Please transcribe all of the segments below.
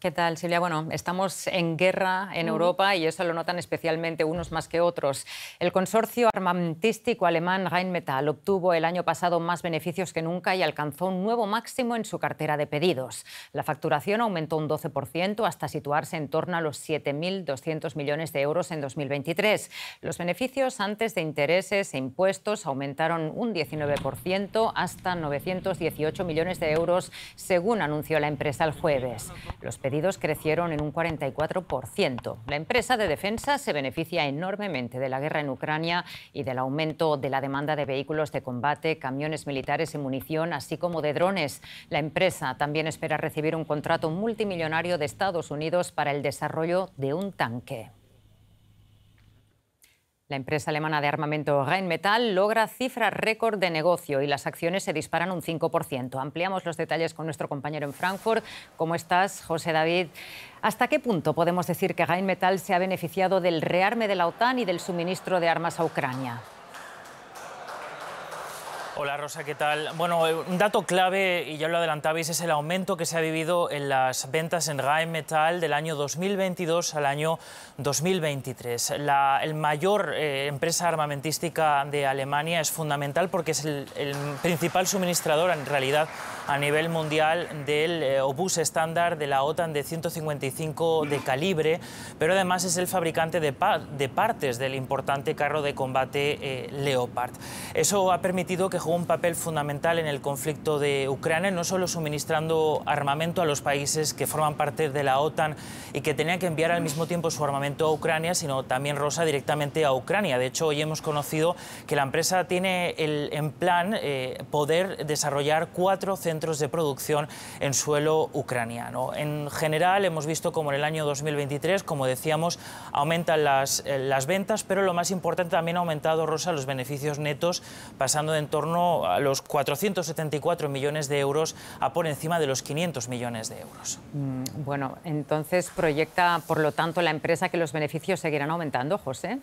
¿Qué tal, Silvia? Bueno, estamos en guerra en Europa y eso lo notan especialmente unos más que otros. El consorcio armamentístico alemán Rheinmetall obtuvo el año pasado más beneficios que nunca y alcanzó un nuevo máximo en su cartera de pedidos. La facturación aumentó un 12% hasta situarse en torno a los 7.200 millones de euros en 2023. Los beneficios antes de intereses e impuestos aumentaron un 19% hasta 918 millones de euros, según anunció la empresa el jueves. Los pedidos crecieron en un 44%. La empresa de defensa se beneficia enormemente de la guerra en Ucrania y del aumento de la demanda de vehículos de combate, camiones militares y munición, así como de drones. La empresa también espera recibir un contrato multimillonario de Estados Unidos para el desarrollo de un tanque. La empresa alemana de armamento Rheinmetall logra cifras récord de negocio y las acciones se disparan un 5%. Ampliamos los detalles con nuestro compañero en Frankfurt. ¿Cómo estás, José David? ¿Hasta qué punto podemos decir que Rheinmetall se ha beneficiado del rearme de la OTAN y del suministro de armas a Ucrania? Hola Rosa, ¿qué tal? Bueno, eh, un dato clave, y ya lo adelantabais, es el aumento que se ha vivido en las ventas en Rheinmetall del año 2022 al año 2023. La el mayor eh, empresa armamentística de Alemania es fundamental porque es el, principal suministrador en realidad a nivel mundial del eh, obús estándar de la OTAN de 155 de calibre, pero además es el fabricante de, de partes del importante carro de combate Leopard. Eso ha permitido que un papel fundamental en el conflicto de Ucrania, no solo suministrando armamento a los países que forman parte de la OTAN y que tenían que enviar al mismo tiempo su armamento a Ucrania, sino también Rosa directamente a Ucrania. De hecho, hoy hemos conocido que la empresa tiene el, en plan eh, poder desarrollar cuatro centros de producción en suelo ucraniano. En general, hemos visto como en el año 2023, como decíamos, aumentan las, eh, las ventas, pero lo más importante también ha aumentado Rosa los beneficios netos, pasando de en torno a los 474 millones de euros a por encima de los 500 millones de euros. Mm, bueno, entonces proyecta, por lo tanto, la empresa que los beneficios seguirán aumentando, José.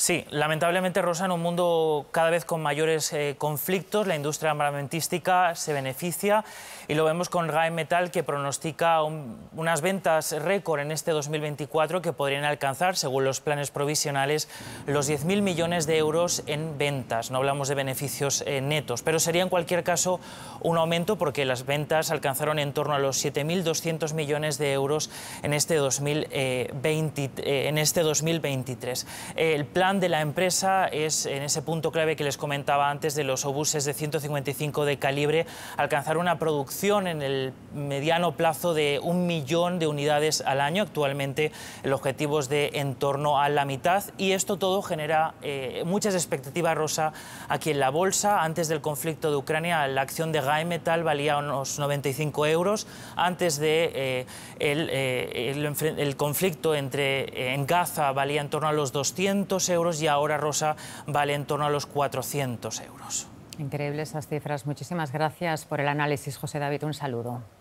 Sí, lamentablemente, Rosa, en un mundo cada vez con mayores eh, conflictos, la industria armamentística se beneficia y lo vemos con RAE Metal, que pronostica unas ventas récord en este 2024 que podrían alcanzar, según los planes provisionales, los 10.000 millones de euros en ventas. No hablamos de beneficios eh, netos, pero sería en cualquier caso un aumento porque las ventas alcanzaron en torno a los 7.200 millones de euros en este, 2020, eh, en este 2023. El plan de la empresa es, en ese punto clave que les comentaba antes, de los obuses de 155 de calibre, alcanzar una producción en el mediano plazo de un millón de unidades al año. Actualmente el objetivo es de en torno a la mitad y esto todo genera eh, muchas expectativas, Rosa, aquí en la bolsa. Antes del conflicto de Ucrania, la acción de Gaimetal valía unos 95 euros. Antes de eh, el, eh, el, el conflicto entre, en Gaza valía en torno a los 200 euros y ahora Rosa vale en torno a los 400 euros. Increíbles esas cifras. Muchísimas gracias por el análisis, José David. Un saludo.